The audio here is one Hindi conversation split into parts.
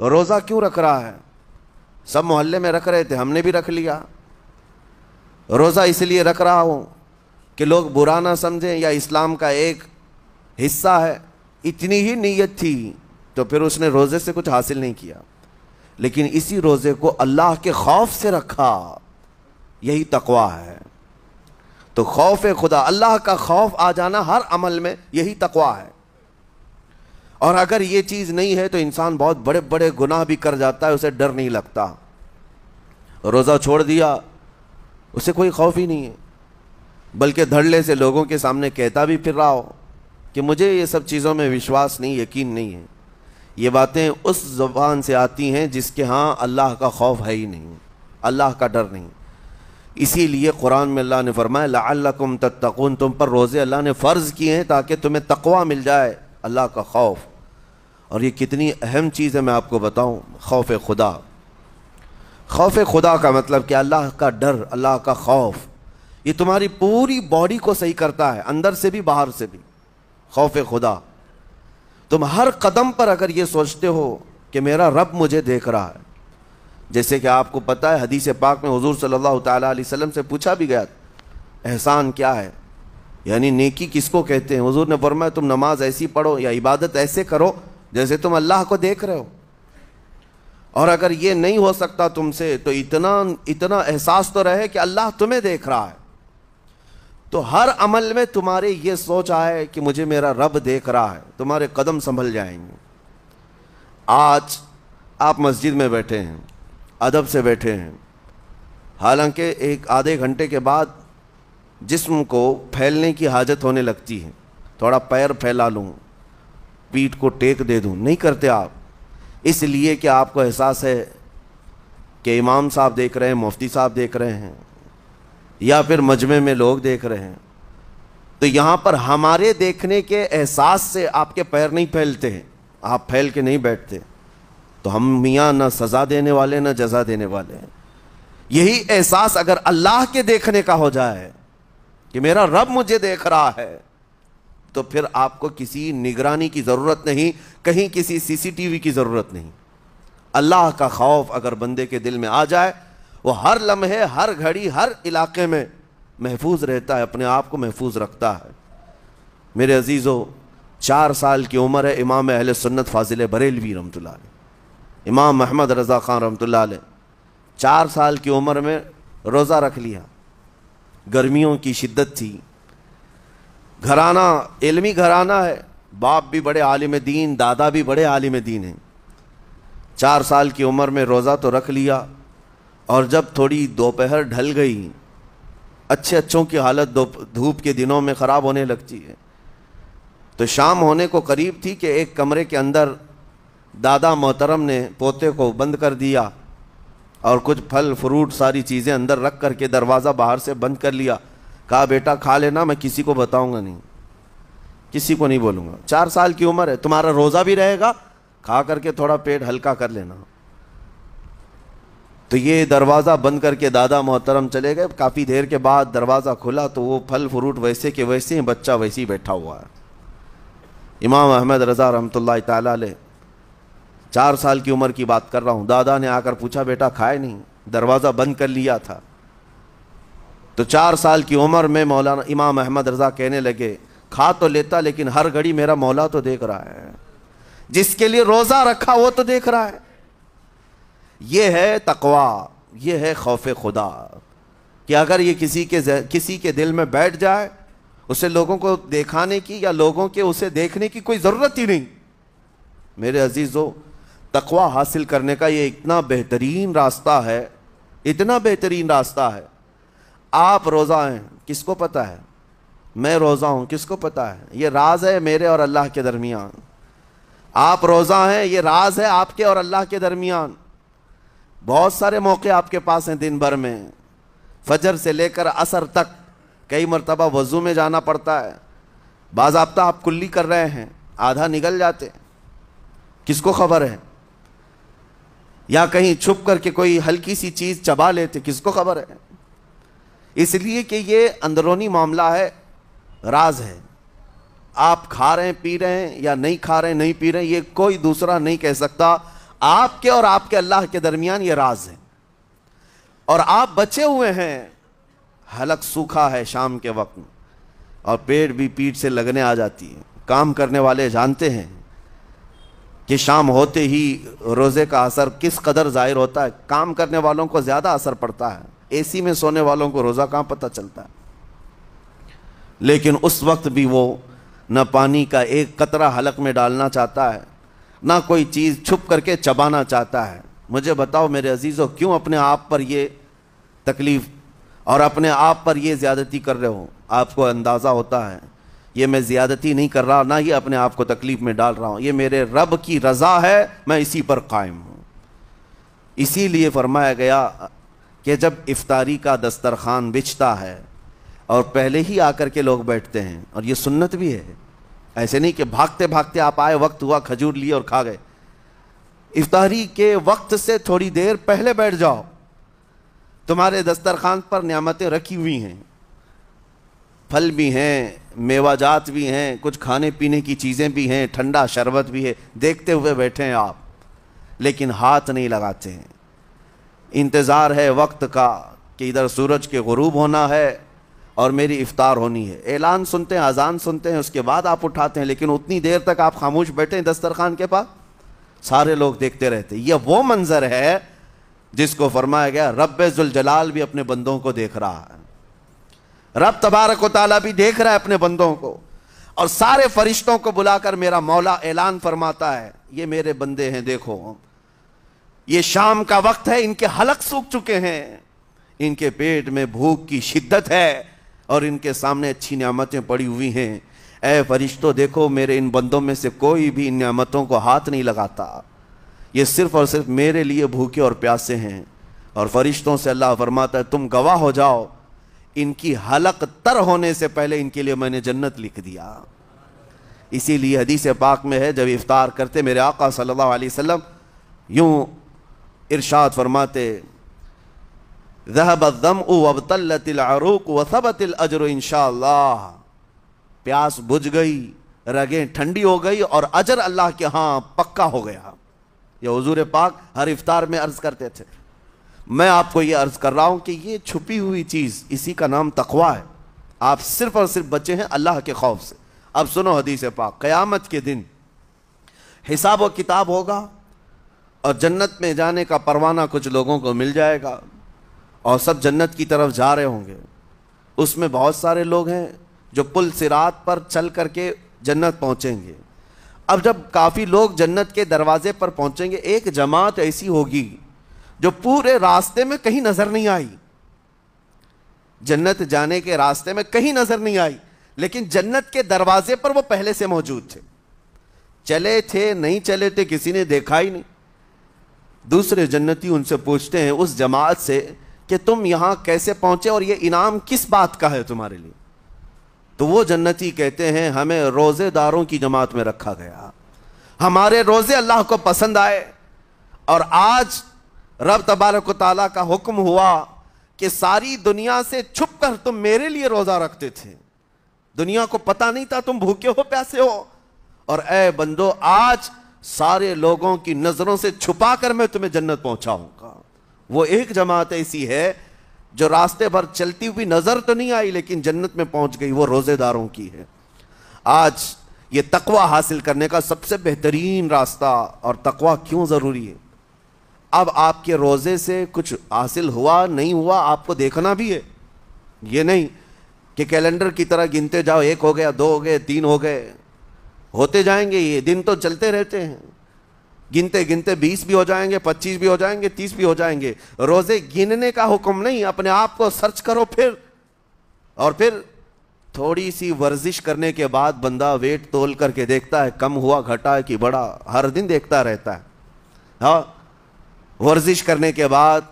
रोज़ा क्यों रख रहा है सब मोहल्ले में रख रहे थे हमने भी रख लिया रोज़ा इसलिए रख रहा हूँ कि लोग बुरा ना समझें या इस्लाम का एक हिस्सा है इतनी ही नीयत थी तो फिर उसने रोज़े से कुछ हासिल नहीं किया लेकिन इसी रोज़े को अल्लाह के खौफ से रखा यही तकवा है तो खौफ खुदा अल्लाह का खौफ आ जाना हर अमल में यही तकवा है और अगर ये चीज़ नहीं है तो इंसान बहुत बड़े बड़े गुनाह भी कर जाता है उसे डर नहीं लगता रोज़ा छोड़ दिया उसे कोई खौफ ही नहीं है बल्कि धड़ले से लोगों के सामने कहता भी फिर रहा हो कि मुझे ये सब चीज़ों में विश्वास नहीं यकीन नहीं है ये बातें उस ज़बान से आती हैं जिसके हाँ अल्लाह का खौफ है ही नहीं अल्लाह का डर नहीं इसीलिए कुरान में अल्लाह ने फरमाया लाकुम तत्तकून तुम पर रोज़े अल्लाह ने फ़र्ज़ किए हैं ताकि तुम्हें तकवा मिल जाए अल्लाह का खौफ और ये कितनी अहम चीज़ है मैं आपको बताऊँ खौफ खुदा खौफ खुदा का मतलब कि अल्लाह का डर अल्लाह का खौफ ये तुम्हारी पूरी बॉडी को सही करता है अंदर से भी बाहर से भी खौफ खुदा तुम हर कदम पर अगर ये सोचते हो कि मेरा रब मुझे देख रहा है जैसे कि आपको पता है हदीस पाक में हजूर सल्लल्लाहु अलैहि वसल्लम से पूछा भी गया एहसान क्या है यानी नेकी किसको कहते हैं हजूर ने फरमाया तुम नमाज ऐसी पढ़ो या इबादत ऐसे करो जैसे तुम अल्लाह को देख रहे हो और अगर ये नहीं हो सकता तुमसे तो इतना इतना एहसास तो रहे कि अल्लाह तुम्हें देख रहा है तो हर अमल में तुम्हारे ये सोच आए कि मुझे मेरा रब देख रहा है तुम्हारे कदम संभल जाएंगे आज आप मस्जिद में बैठे हैं अदब से बैठे हैं हालांकि एक आधे घंटे के बाद जिस्म को फैलने की हाजत होने लगती है थोड़ा पैर फैला लूँ पीठ को टेक दे दूं नहीं करते आप इसलिए कि आपको एहसास है कि इमाम साहब देख रहे हैं मुफ्ती साहब देख रहे हैं या फिर मजमे में लोग देख रहे हैं तो यहाँ पर हमारे देखने के एहसास से आपके पैर नहीं फैलते हैं आप फैल के नहीं बैठते तो हम मियाँ ना सज़ा देने वाले ना जजा देने वाले हैं यही एहसास अगर अल्लाह के देखने का हो जाए कि मेरा रब मुझे देख रहा है तो फिर आपको किसी निगरानी की ज़रूरत नहीं कहीं किसी सीसीटीवी की ज़रूरत नहीं अल्लाह का खौफ अगर बंदे के दिल में आ जाए वो हर लम्हे हर घड़ी हर इलाके में महफूज रहता है अपने आप को महफूज रखता है मेरे अजीज़ो चार साल की उम्र है इमाम अहल सुन्नत फाजिल बरेलवी रमत इमाम महमद रज़ा ख़ान रमत चार साल की उम्र में रोज़ा रख लिया गर्मियों की शिद्दत थी घराना इलमी घराना है बाप भी बड़े आलिम दीन दादा भी बड़े आलिम दीन हैं चार साल की उम्र में रोज़ा तो रख लिया और जब थोड़ी दोपहर ढल गई अच्छे अच्छों की हालत धूप के दिनों में ख़राब होने लगती है तो शाम होने को करीब थी कि एक कमरे के अंदर दादा मोहतरम ने पोते को बंद कर दिया और कुछ फल फ्रूट सारी चीज़ें अंदर रख कर के दरवाज़ा बाहर से बंद कर लिया कहा बेटा खा लेना मैं किसी को बताऊंगा नहीं किसी को नहीं बोलूंगा चार साल की उम्र है तुम्हारा रोज़ा भी रहेगा खा करके थोड़ा पेट हल्का कर लेना तो ये दरवाज़ा बंद करके दादा मोहतरम चले गए काफ़ी देर के बाद दरवाज़ा खुला तो वो फल फ्रूट वैसे के वैसे ही बच्चा वैसे ही बैठा हुआ है इमाम अहमद रज़ा रहमत ला चार साल की उम्र की बात कर रहा हूँ दादा ने आकर पूछा बेटा खाए नहीं दरवाज़ा बंद कर लिया था तो चार साल की उम्र में मौलाना इमाम अहमद रज़ा कहने लगे खा तो लेता लेकिन हर घड़ी मेरा मौला तो देख रहा है जिसके लिए रोज़ा रखा वो तो देख रहा है ये है तकवा ये है खौफ खुदा कि अगर ये किसी के किसी के दिल में बैठ जाए उसे लोगों को देखाने की या लोगों के उसे देखने की कोई ज़रूरत ही नहीं मेरे अजीज़ों तकवा हासिल करने का ये इतना बेहतरीन रास्ता है इतना बेहतरीन रास्ता है आप रोज़ा हैं किसको पता है मैं रोज़ा हूँ किसको पता है ये राज है मेरे और अल्लाह के दरमियान आप रोज़ा हैं ये राज है आपके और अल्लाह के दरमियान बहुत सारे मौके आपके पास हैं दिन भर में फजर से लेकर असर तक कई मरतबा वज़ू में जाना पड़ता है बाबा आप कुल्ली कर रहे हैं आधा निकल जाते किसको खबर है या कहीं छुप करके कोई हल्की सी चीज़ चबा लेते किसको खबर है इसलिए कि ये अंदरूनी मामला है राज है आप खा रहे हैं पी रहे हैं या नहीं खा रहे हैं नहीं पी रहे हैं ये कोई दूसरा नहीं कह सकता आपके और आपके अल्लाह के दरमियान ये राज है और आप बचे हुए हैं हलक सूखा है शाम के वक्त में और पेट भी पीठ से लगने आ जाती है काम करने वाले जानते हैं कि शाम होते ही रोज़े का असर किस कदर ज़ाहिर होता है काम करने वालों को ज़्यादा असर पड़ता है एसी में सोने वालों को रोज़ा कहाँ पता चलता है लेकिन उस वक्त भी वो न पानी का एक कतरा हलक में डालना चाहता है ना कोई चीज़ छुप करके चबाना चाहता है मुझे बताओ मेरे अजीज़ों क्यों अपने आप पर ये तकलीफ़ और अपने आप पर ये ज़्यादती कर रहे हो आपको अंदाज़ा होता है ये मैं ज़्यादती नहीं कर रहा ना ही अपने आप को तकलीफ़ में डाल रहा हूँ ये मेरे रब की रज़ा है मैं इसी पर कायम हूँ इसीलिए फरमाया गया कि जब इफ्तारी का दस्तरखान बिछता है और पहले ही आकर के लोग बैठते हैं और ये सुन्नत भी है ऐसे नहीं कि भागते भागते आप आए वक्त हुआ खजूर लिए और खा गए इफ्तारी के वक्त से थोड़ी देर पहले बैठ जाओ तुम्हारे दस्तरखान पर नियामतें रखी हुई हैं फल भी हैं मेवाजात भी हैं कुछ खाने पीने की चीज़ें भी हैं ठंडा शरबत भी है देखते हुए बैठे हैं आप लेकिन हाथ नहीं लगाते हैं इंतज़ार है वक्त का कि इधर सूरज के गरूब होना है और मेरी इफ़ार होनी है ऐलान सुनते हैं अजान सुनते हैं उसके बाद आप उठाते हैं लेकिन उतनी देर तक आप खामोश बैठे हैं दस्तरखान के पास सारे लोग देखते रहते ये वो मंज़र है जिसको फरमाया गया रब जुलजलाल भी अपने बंदों को देख रहा है रब तबारक वाली भी देख रहा है अपने बंदों को और सारे फरिश्तों को बुलाकर मेरा मौला ऐलान फरमाता है ये मेरे बंदे हैं देखो ये शाम का वक्त है इनके हलक सूख चुके हैं इनके पेट में भूख की शिद्दत है और इनके सामने अच्छी नियामतें पड़ी हुई हैं ऐ फरिश्तों देखो मेरे इन बंदों में से कोई भी इन नियामतों को हाथ नहीं लगाता ये सिर्फ और सिर्फ मेरे लिए भूखे और प्यासे हैं और फरिश्तों से अल्लाह फरमाता है तुम गवाह हो जाओ इनकी हलक तर होने से पहले इनके लिए मैंने जन्नत लिख दिया इसीलिए हदीस पाक में है जब इफ्तार करते मेरे आका सल्लल्लाहु अलैहि वसल्लम यूं इर्शाद फरमाते अजर इनशा प्यास बुझ गई रगें ठंडी हो गई और अजर अल्लाह के हाँ पक्का हो गया यह हजूर पाक हर इफ्तार में अर्ज़ करते थे मैं आपको ये अर्ज़ कर रहा हूँ कि ये छुपी हुई चीज़ इसी का नाम तकवा है आप सिर्फ और सिर्फ बचे हैं अल्लाह के खौफ से अब सुनो हदीस पाक क़यामत के दिन हिसाब व किताब होगा और जन्नत में जाने का परवाना कुछ लोगों को मिल जाएगा और सब जन्नत की तरफ जा रहे होंगे उसमें बहुत सारे लोग हैं जो पुल सिरात पर चल करके जन्नत पहुँचेंगे अब जब काफ़ी लोग जन्नत के दरवाजे पर पहुंचेंगे एक जमात ऐसी होगी जो पूरे रास्ते में कहीं नज़र नहीं आई जन्नत जाने के रास्ते में कहीं नज़र नहीं आई लेकिन जन्नत के दरवाजे पर वो पहले से मौजूद थे चले थे नहीं चले थे किसी ने देखा ही नहीं दूसरे जन्नती उनसे पूछते हैं उस जमात से कि तुम यहां कैसे पहुंचे और ये इनाम किस बात का है तुम्हारे लिए तो वो जन्नती कहते हैं हमें रोज़ेदारों की जमात में रखा गया हमारे रोज़े अल्लाह को पसंद आए और आज रब तबारक ताली का हुक्म हुआ कि सारी दुनिया से छुप कर तुम मेरे लिए रोज़ा रखते थे दुनिया को पता नहीं था तुम भूखे हो प्यासे हो और ए बंदो आज सारे लोगों की नजरों से छुपा कर मैं तुम्हें जन्नत पहुंचाऊंगा वो एक जमात ऐसी है जो रास्ते भर चलती हुई नजर तो नहीं आई लेकिन जन्नत में पहुंच गई वो रोजेदारों की है आज ये तकवा हासिल करने का सबसे बेहतरीन रास्ता और तकवा क्यों ज़रूरी है अब आपके रोज़े से कुछ हासिल हुआ नहीं हुआ आपको देखना भी है ये नहीं कि कैलेंडर की तरह गिनते जाओ एक हो गया दो हो गए तीन हो गए होते जाएंगे ये दिन तो चलते रहते हैं गिनते गिनते बीस भी हो जाएंगे पच्चीस भी हो जाएंगे तीस भी हो जाएंगे रोजे गिनने का हुक्म नहीं अपने आप को सर्च करो फिर और फिर थोड़ी सी वर्जिश करने के बाद बंदा वेट तोल करके देखता है कम हुआ घटा है कि बड़ा हर दिन देखता रहता है हाँ वर्जिश करने के बाद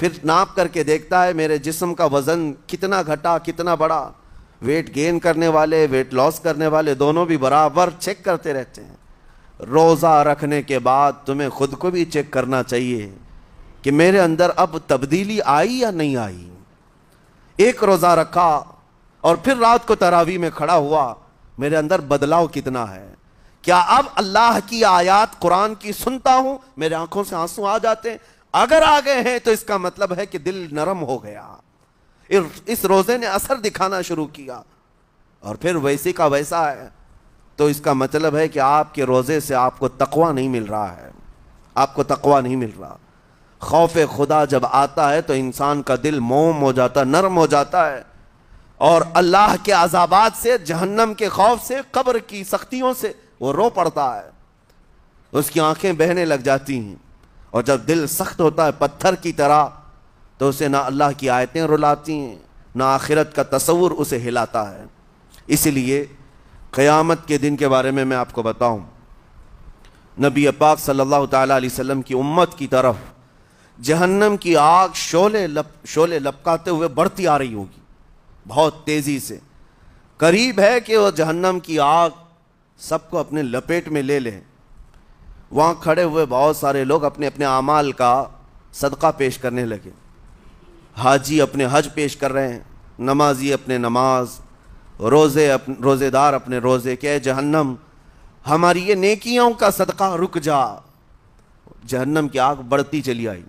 फिर नाप करके देखता है मेरे जिस्म का वज़न कितना घटा कितना बड़ा वेट गेन करने वाले वेट लॉस करने वाले दोनों भी बराबर चेक करते रहते हैं रोज़ा रखने के बाद तुम्हें खुद को भी चेक करना चाहिए कि मेरे अंदर अब तब्दीली आई या नहीं आई एक रोज़ा रखा और फिर रात को तरावी में खड़ा हुआ मेरे अंदर बदलाव कितना है क्या अब अल्लाह की आयात कुरान की सुनता हूं मेरे आंखों से आंसू आ जाते हैं अगर आ गए हैं तो इसका मतलब है कि दिल नरम हो गया इस रोज़े ने असर दिखाना शुरू किया और फिर वैसे का वैसा है तो इसका मतलब है कि आपके रोज़े से आपको तकवा नहीं मिल रहा है आपको तकवा नहीं मिल रहा खौफ खुदा जब आता है तो इंसान का दिल मोम हो जाता नरम हो जाता है और अल्लाह के आजाबाद से जहन्नम के खौफ से कब्र की सख्तियों से वो रो पड़ता है उसकी आंखें बहने लग जाती हैं और जब दिल सख्त होता है पत्थर की तरह तो उसे ना अल्लाह की आयतें रुलाती हैं ना आखिरत का तस्वुर उसे हिलाता है इसलिए क़यामत के दिन के बारे में मैं आपको बताऊं नबी अपाक सल्लल्लाहु अलैहि की उम्मत की तरफ जहन्नम की आग शोले लप शोले लपकाते हुए बढ़ती आ रही होगी बहुत तेज़ी से करीब है कि वह जहन्नम की आग सबको अपने लपेट में ले लें वहाँ खड़े हुए बहुत सारे लोग अपने अपने अमाल का सदका पेश करने लगे हाजी अपने हज पेश कर रहे हैं नमाजी अपने नमाज रोज़े अपने रोज़ेदार अपने रोज़े के जहन्नम हमारी ये नेकियों का सदका रुक जा जहन्नम की आग बढ़ती चली आई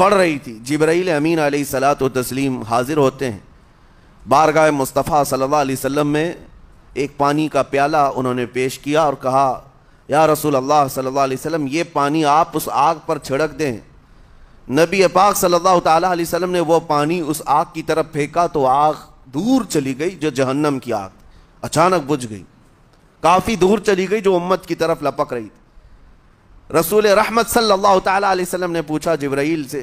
बढ़ रही थी जबराइल अमीन आली सलात तस्लीम हाजिर होते हैं बारगाह मुस्तफ़ा सल्लल्लाहु अलैहि वसल्लम में एक पानी का प्याला उन्होंने पेश किया और कहा या रसूल अल्लाह सल्लल्लाहु अलैहि वसल्लम ये पानी आप उस आग पर छिड़क दें नबी पाक सल्लल्लाहु अलैहि वसल्लम ने वो पानी उस आग की तरफ फेंका तो आग दूर चली गई जो जहन्नम की आग अचानक बुझ गई काफ़ी दूर चली गई जो उम्मत की तरफ लपक रही थी रसूल रहमत सल्लल्लाहु अलैहि वसल्लम ने पूछा जिब्राइल से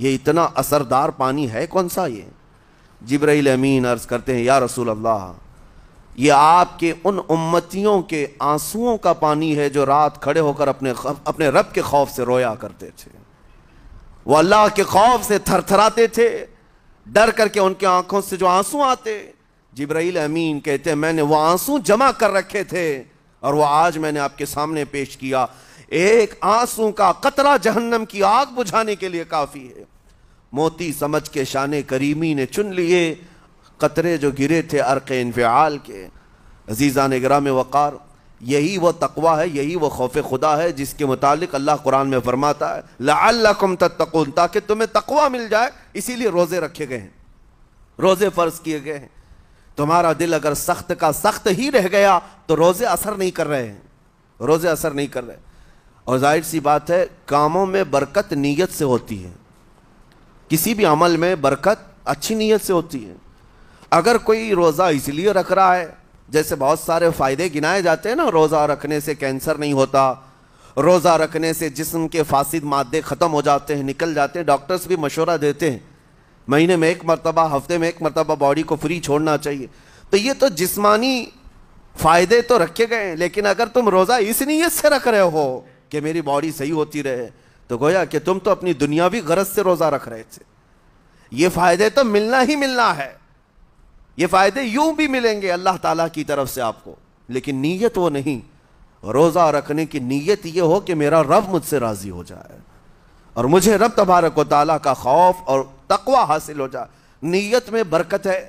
ये इतना असरदार पानी है कौन सा ये जबराइल अमीन अर्ज़ करते हैं या रसूल अल्लाह ये आपके उन उम्मतियों के आंसुओं का पानी है जो रात खड़े होकर अपने अपने रब के खौफ से रोया करते थे वो अल्लाह के खौफ से थरथराते थे डर करके उनके आंखों से जो आंसू आते जिब्राइल अमीन कहते मैंने वो आंसू जमा कर रखे थे और वो आज मैंने आपके सामने पेश किया एक आंसू का कतरा जहन्नम की आग बुझाने के लिए काफ़ी है मोती समझ के शान करीमी ने चुन लिए कतरे जो गिरे थे अर्क इनफ्याल के अजीज़ा ने ग्राम वक़ार यही वह तकवा है यही वह खौफ खुदा है जिसके मुतालिक अल्लाह कुरान में फरमाता है लाकुम तत्तकून ताकि तुम्हें तकवा मिल जाए इसीलिए रोज़े रखे गए हैं रोज़े फ़र्ज़ किए गए हैं तुम्हारा दिल अगर सख्त का सख्त ही रह गया तो रोज़े असर नहीं कर रहे हैं रोज़े असर नहीं कर रहे और जाहिर सी बात है कामों में बरकत नीयत से होती है किसी भी अमल में बरकत अच्छी नीयत से होती है अगर कोई रोज़ा इसलिए रख रहा है जैसे बहुत सारे फ़ायदे गिनाए जाते हैं ना रोज़ा रखने से कैंसर नहीं होता रोज़ा रखने से जिसम के फासिद मादे ख़त्म हो जाते हैं निकल जाते हैं डॉक्टर्स भी मशवरा देते हैं महीने में एक मरतबा हफ्ते में एक मरतबा बॉडी को फ्री छोड़ना चाहिए तो ये तो जिस्मानी फ़ायदे तो रखे गए हैं लेकिन अगर तुम रोज़ा इस नीयत से रख रहे हो कि मेरी बॉडी सही होती रहे तो गोया कि तुम तो अपनी दुनियावी गरज से रोज़ा रख रहे थे ये फ़ायदे तो मिलना ही मिलना है ये फ़ायदे यूं भी मिलेंगे अल्लाह ताला की तरफ से आपको लेकिन नीयत वो नहीं रोज़ा रखने की नीयत ये हो कि मेरा रब मुझसे राज़ी हो जाए और मुझे रब तबारक ताली का खौफ और तकवा हासिल हो जाए नीयत में बरकत है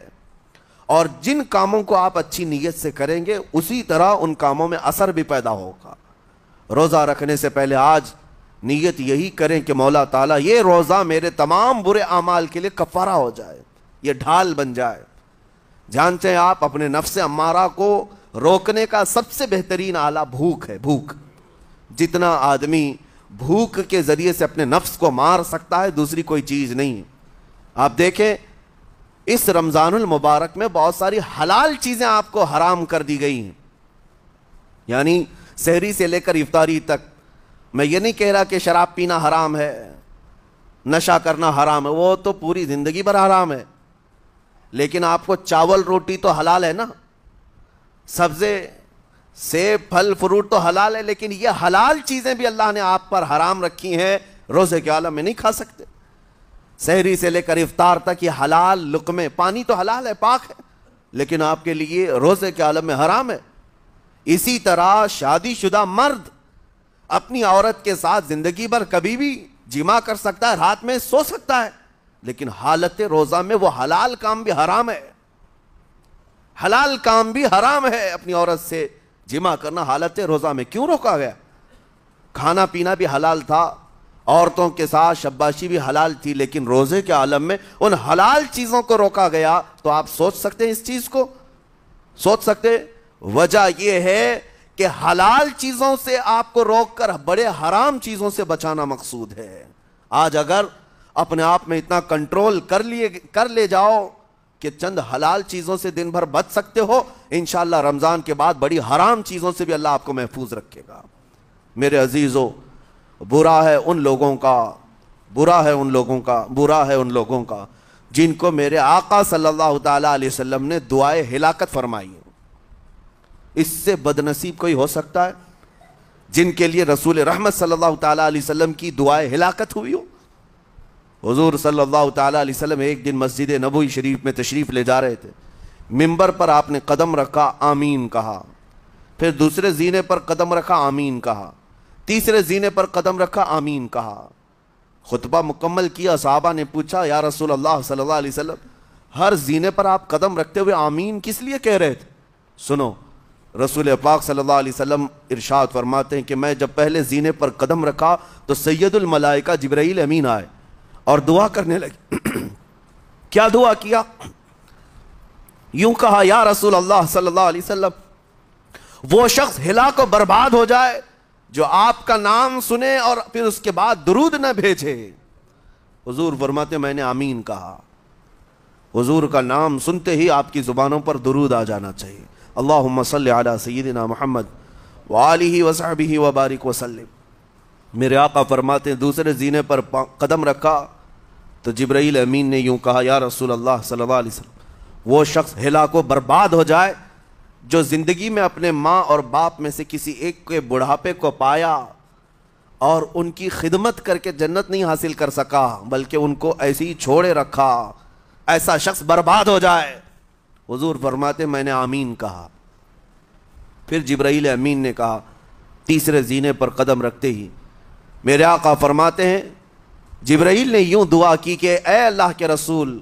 और जिन कामों को आप अच्छी नीयत से करेंगे उसी तरह उन कामों में असर भी पैदा होगा रोज़ा रखने से पहले आज नीयत यही करें कि मौला ताला ये रोज़ा मेरे तमाम बुरे अमाल के लिए कफारा हो जाए ये ढाल बन जाए जानते हैं आप अपने नफ्स अम्मारा को रोकने का सबसे बेहतरीन आला भूख है भूख जितना आदमी भूख के ज़रिए से अपने नफ्स को मार सकता है दूसरी कोई चीज़ नहीं है आप देखें इस रमज़ानुल मुबारक में बहुत सारी हलाल चीज़ें आपको हराम कर दी गई हैं यानी शहरी से लेकर इफ्तारी तक मैं ये नहीं कह रहा कि शराब पीना हराम है नशा करना हराम है वो तो पूरी ज़िंदगी भर हराम है लेकिन आपको चावल रोटी तो हलाल है ना सब्ज़े सेब फल फ्रूट तो हलाल है लेकिन ये हलाल चीज़ें भी अल्लाह ने आप पर हराम रखी हैं रोज़े के आलम में नहीं खा सकते शहरी से लेकर इफ्तार तक ये हलाल लुकमे पानी तो हलाल है पाक है लेकिन आपके लिए रोज़े के आलम में हराम है इसी तरह शादीशुदा मर्द अपनी औरत के साथ ज़िंदगी भर कभी भी जिमा कर सकता है रात में सो सकता है लेकिन हालत रोज़ा में वो हलाल काम भी हराम है हलाल काम भी हराम है अपनी औरत से जिमा करना हालत रोज़ा में क्यों रोका गया खाना पीना भी हलाल था औरतों के साथ शब्बाशी भी हलाल थी लेकिन रोज़े के आलम में उन हलाल चीज़ों को रोका गया तो आप सोच सकते हैं इस चीज़ को सोच सकते वजह यह है कि हलाल चीज़ों से आपको रोक कर बड़े हराम चीज़ों से बचाना मकसूद है आज अगर अपने आप में इतना कंट्रोल कर लिए कर ले जाओ कि चंद हलाल चीज़ों से दिन भर बच सकते हो इन रमज़ान के बाद बड़ी हराम चीज़ों से भी अल्लाह आपको महफूज रखेगा मेरे अजीज़ो बुरा है उन लोगों का बुरा है उन लोगों का बुरा है उन लोगों का जिनको मेरे आका सल्लल्लाहु अलैहि वसल्लम ने दुआए हिलाकत फरमाई है इससे बदनसीब कोई हो सकता है जिनके लिए रसूल रहमत सल्लल्लाहु अलैहि वसल्लम की दुआए हिलाकत हुई हो हजूर सल्ला तसम एक दिन मस्जिद नबी शरीफ में तशरीफ़ ले जा रहे थे मंबर पर आपने कदम रखा आमीन कहा फिर दूसरे जीने पर कदम रखा आमीन कहा तीसरे जीने पर कदम रखा आमीन कहा खुतबा मुकम्मल किया साहबा ने पूछा या रसूल अल्लाह सल्ला हर जीने पर आप कदम रखते हुए आमीन किस लिए कह रहे थे सुनो रसूल पाक सल्लल्लाहु अलैहि वसल्लम इरशाद फरमाते हैं कि मैं जब पहले जीने पर कदम रखा तो सैदुल मलाइका जबरील अमीन आए और दुआ करने लगी क्या दुआ किया यूं कहा या रसूल अल्लाह सल्लल्लाहु अलैहि वसल्लम वो शख्स हिला को बर्बाद हो जाए जो आपका नाम सुने और फिर उसके बाद दरूद न भेजे हजूर फरमाते मैंने आमीन कहा हजूर का नाम सुनते ही आपकी ज़ुबानों पर दरूद आ जाना चाहिए अल्लाह सल सैदिना महमद वाली वसाबी वबारिक वसलम मेरे आका फरमाते दूसरे जीने पर कदम रखा तो जबरील अमीन ने यूँ कहा या रसूल अल्लाह सल्लल्लाहु अलैहि वसल्लम वो शख्स हिला को बर्बाद हो जाए जो ज़िंदगी में अपने माँ और बाप में से किसी एक के बुढ़ापे को पाया और उनकी खिदमत करके जन्नत नहीं हासिल कर सका बल्कि उनको ऐसे ही छोड़े रखा ऐसा शख्स बर्बाद हो जाए हजूर फरमाते मैंने आमीन कहा फिर जबरील अमीन ने कहा तीसरे जीने पर कदम रखते ही मेरे आका फरमाते हैं जिब्राइल ने यूं दुआ की कि ए अल्लाह के रसूल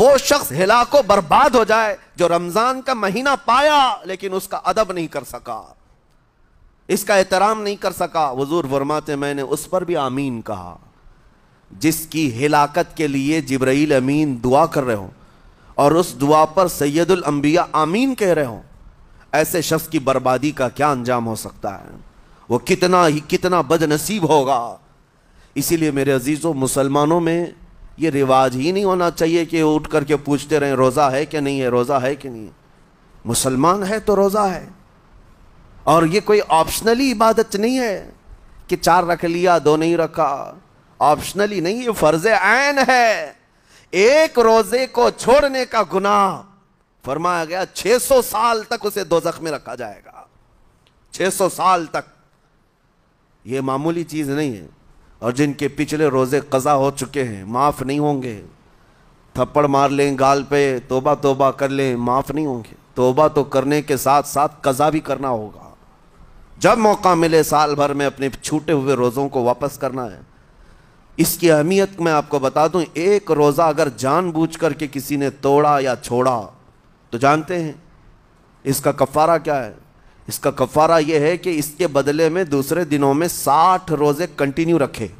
वो शख्स को बर्बाद हो जाए जो रमज़ान का महीना पाया लेकिन उसका अदब नहीं कर सका इसका एहतराम नहीं कर सका वजूर वर्माते मैंने उस पर भी आमीन कहा जिसकी हिलाकत के लिए जिब्राइल अमीन दुआ कर रहे हो और उस दुआ पर सैदुल अम्बिया आमीन कह रहे हो ऐसे शख्स की बर्बादी का क्या अंजाम हो सकता है वो कितना ही कितना बदनसीब होगा इसीलिए मेरे अजीज़ों मुसलमानों में ये रिवाज ही नहीं होना चाहिए कि उठ करके पूछते रहें रोज़ा है कि नहीं है रोज़ा है कि नहीं मुसलमान है तो रोज़ा है और ये कोई ऑप्शनली इबादत नहीं है कि चार रख लिया दो नहीं रखा ऑप्शनली नहीं ये फ़र्ज आन है एक रोज़े को छोड़ने का गुनाह फरमाया गया 600 साल तक उसे दोजख में रखा जाएगा 600 साल तक ये मामूली चीज़ नहीं है और जिनके पिछले रोज़े कज़ा हो चुके हैं माफ़ नहीं होंगे थप्पड़ मार लें गाल पे तोबा तोबा कर लें माफ़ नहीं होंगे तोबा तो करने के साथ साथ कज़ा भी करना होगा जब मौका मिले साल भर में अपने छूटे हुए रोज़ों को वापस करना है इसकी अहमियत मैं आपको बता दूं एक रोज़ा अगर जानबूझ करके किसी ने तोड़ा या छोड़ा तो जानते हैं इसका कफ़ारा क्या है इसका कफारा यह है कि इसके बदले में दूसरे दिनों में साठ रोज़े कंटिन्यू रखे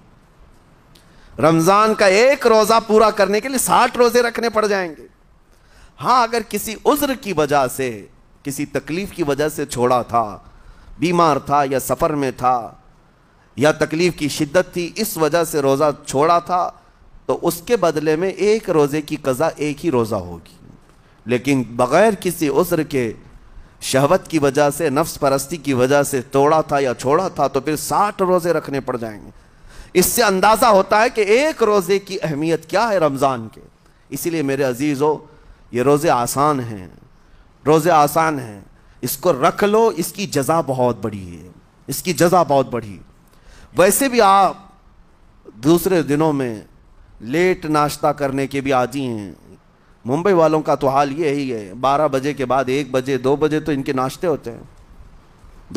रमज़ान का एक रोज़ा पूरा करने के लिए साठ रोज़े रखने पड़ जाएंगे हाँ अगर किसी उज्र की वजह से किसी तकलीफ़ की वजह से छोड़ा था बीमार था या सफ़र में था या तकलीफ़ की शिद्दत थी इस वजह से रोज़ा छोड़ा था तो उसके बदले में एक रोज़े की कज़ा एक ही रोज़ा होगी लेकिन बग़ैर किसी उज्र के शहवत की वजह से नफ्स परस्ती की वजह से तोड़ा था या छोड़ा था तो फिर साठ रोज़े रखने पड़ जाएंगे इससे अंदाज़ा होता है कि एक रोज़े की अहमियत क्या है रमज़ान के इसीलिए मेरे अजीज़ों ये रोज़े आसान हैं रोज़े आसान हैं इसको रख लो इसकी जजा बहुत बड़ी है इसकी जजा बहुत बड़ी वैसे भी आप दूसरे दिनों में लेट नाश्ता करने के भी आदि हैं मुंबई वालों का तो हाल ये ही है बारह बजे के बाद एक बजे दो बजे तो इनके नाश्ते होते हैं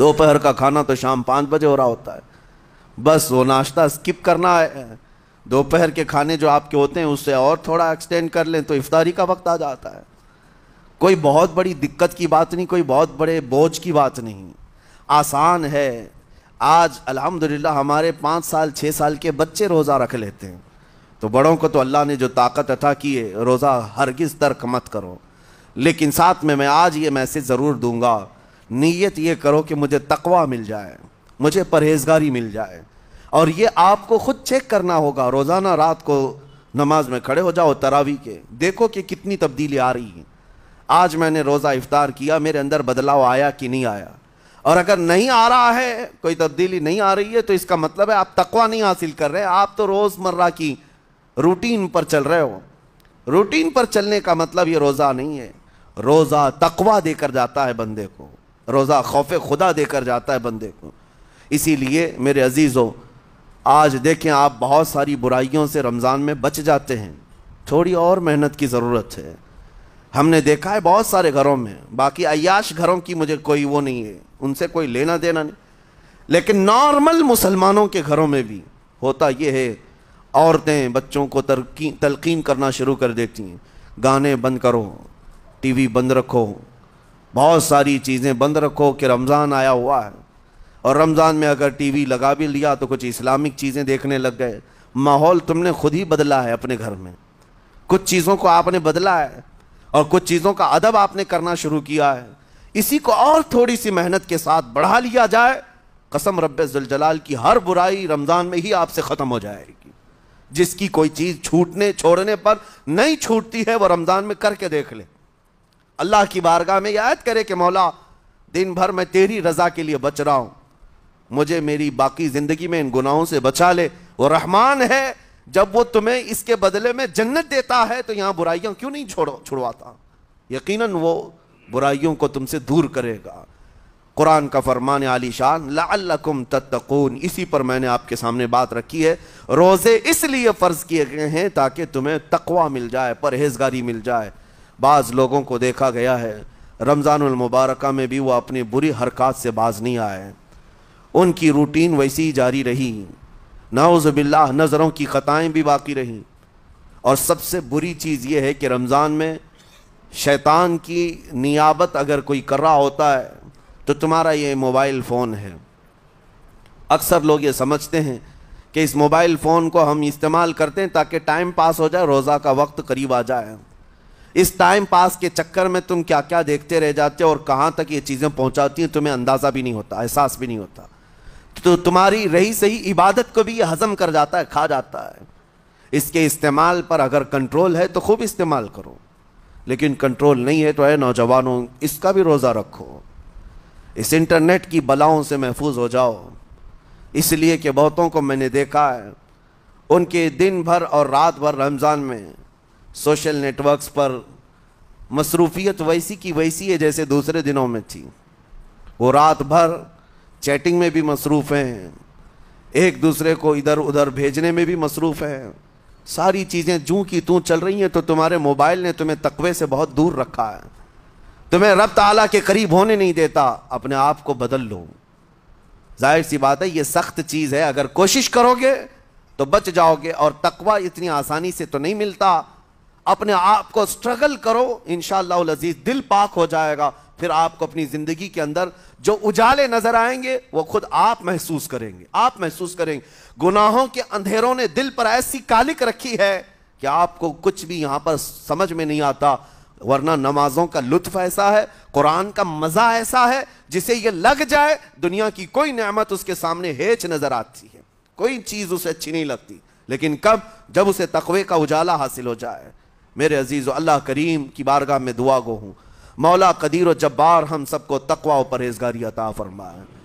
दोपहर का खाना तो शाम पाँच बजे हो रहा होता है बस वो नाश्ता स्किप करना है दोपहर के खाने जो आपके होते हैं उससे और थोड़ा एक्सटेंड कर लें तो इफ्तारी का वक्त आ जाता है कोई बहुत बड़ी दिक्कत की बात नहीं कोई बहुत बड़े बोझ की बात नहीं आसान है आज अलहमदिल्ला हमारे पाँच साल छः साल के बच्चे रोज़ा रख लेते हैं तो बड़ों को तो अल्लाह ने जो ताकत अता की है रोज़ा हरगिज़ तर्क मत करो लेकिन साथ में मैं आज ये मैसेज ज़रूर दूंगा नीयत ये करो कि मुझे तकवा मिल जाए मुझे परहेजगारी मिल जाए और ये आपको खुद चेक करना होगा रोज़ाना रात को नमाज में खड़े हो जाओ तरावी के देखो कि कितनी तब्दीली आ रही है आज मैंने रोज़ा इफ्तार किया मेरे अंदर बदलाव आया कि नहीं आया और अगर नहीं आ रहा है कोई तब्दीली नहीं आ रही है तो इसका मतलब है आप तकवा नहीं हासिल कर रहे आप तो रोज़मर्रा की रूटीन पर चल रहे हो रूटीन पर चलने का मतलब ये रोज़ा नहीं है रोज़ा तकवा देकर जाता है बंदे को रोज़ा खौफ खुदा देकर जाता है बंदे को इसीलिए मेरे अजीज़ों आज देखें आप बहुत सारी बुराइयों से रमज़ान में बच जाते हैं थोड़ी और मेहनत की ज़रूरत है हमने देखा है बहुत सारे घरों में बाकी अयाश घरों की मुझे कोई वो नहीं है उनसे कोई लेना देना नहीं लेकिन नॉर्मल मुसलमानों के घरों में भी होता यह है औरतें बच्चों को तलकीन करना शुरू कर देती हैं गाने बंद करो टीवी बंद रखो बहुत सारी चीज़ें बंद रखो कि रमज़ान आया हुआ है और रमज़ान में अगर टीवी लगा भी लिया तो कुछ इस्लामिक चीज़ें देखने लग गए माहौल तुमने खुद ही बदला है अपने घर में कुछ चीज़ों को आपने बदला है और कुछ चीज़ों का अदब आपने करना शुरू किया है इसी को और थोड़ी सी मेहनत के साथ बढ़ा लिया जाए कसम रब्बे जलजलाल की हर बुराई रमज़ान में ही आपसे ख़त्म हो जाएगी जिसकी कोई चीज़ छूटने छोड़ने पर नहीं छूटती है वह रमज़ान में करके देख ले अल्लाह की बारगाह में याद करे कि मौला दिन भर मैं तेरी रज़ा के लिए बच रहा हूँ मुझे मेरी बाकी ज़िंदगी में इन गुनाहों से बचा ले वो रहमान है जब वो तुम्हें इसके बदले में जन्नत देता है तो यहाँ बुराइयां क्यों नहीं छोड़ो छुड़वाता यकीनन वो बुराइयों को तुमसे दूर करेगा कुरान का फरमान आली शान लाकुम तत्तकून इसी पर मैंने आपके सामने बात रखी है रोज़े इसलिए फ़र्ज़ किए गए हैं ताकि तुम्हें तकवा मिल जाए परहेजगारी मिल जाए बाज़ लोगों को देखा गया है रमज़ानमबारक में भी वो अपनी बुरी हरकत से बाज नहीं आए उनकी रूटीन वैसी ही जारी रही नाउज़बिल्ला नज़रों की ख़ताएँ भी बाकी रहीं और सबसे बुरी चीज़ ये है कि रमज़ान में शैतान की नियाबत अगर कोई कर रहा होता है तो तुम्हारा ये मोबाइल फ़ोन है अक्सर लोग ये समझते हैं कि इस मोबाइल फ़ोन को हम इस्तेमाल करते हैं ताकि टाइम पास हो जाए रोज़ा का वक्त करीब आ जाए इस टाइम पास के चक्कर में तुम क्या क्या देखते रह जाते हो और कहाँ तक ये चीज़ें पहुँचाती हैं तुम्हें अंदाज़ा भी नहीं होता एहसास भी नहीं होता तो तुम्हारी रही सही इबादत को भी ये हज़म कर जाता है खा जाता है इसके इस्तेमाल पर अगर कंट्रोल है तो खूब इस्तेमाल करो लेकिन कंट्रोल नहीं है तो है नौजवानों इसका भी रोज़ा रखो इस इंटरनेट की बलाओं से महफूज हो जाओ इसलिए कि बहुतों को मैंने देखा है उनके दिन भर और रात भर रमज़ान में सोशल नेटवर्क्स पर मसरूफियत वैसी की वैसी है जैसे दूसरे दिनों में थी वो रात भर चैटिंग में भी मसरूफ़ हैं एक दूसरे को इधर उधर भेजने में भी मसरूफ़ हैं सारी चीज़ें जूँ की तू चल रही हैं तो तुम्हारे मोबाइल ने तुम्हें तकवे से बहुत दूर रखा है तुम्हें तो रब तला के करीब होने नहीं देता अपने आप को बदल लो जाहिर सी बात है ये सख्त चीज़ है अगर कोशिश करोगे तो बच जाओगे और तकवा इतनी आसानी से तो नहीं मिलता अपने आप को स्ट्रगल करो इन दिल पाक हो जाएगा फिर आपको अपनी ज़िंदगी के अंदर जो उजाले नज़र आएंगे वो खुद आप महसूस करेंगे आप महसूस करेंगे गुनाहों के अंधेरों ने दिल पर ऐसी कालिक रखी है कि आपको कुछ भी यहां पर समझ में नहीं आता वरना नमाजों का लुत्फ ऐसा है कुरान का मज़ा ऐसा है जिसे ये लग जाए दुनिया की कोई नमत उसके सामने हेच नज़र आती है कोई चीज़ उसे अच्छी नहीं लगती लेकिन कब जब उसे तकवे का उजाला हासिल हो जाए मेरे अजीज़ अल्लाह करीम की बारगाह में दुआ गो हूँ मौला कदीर व जब्बार हम सबको तकवा और परहेजगारी अता फरमाए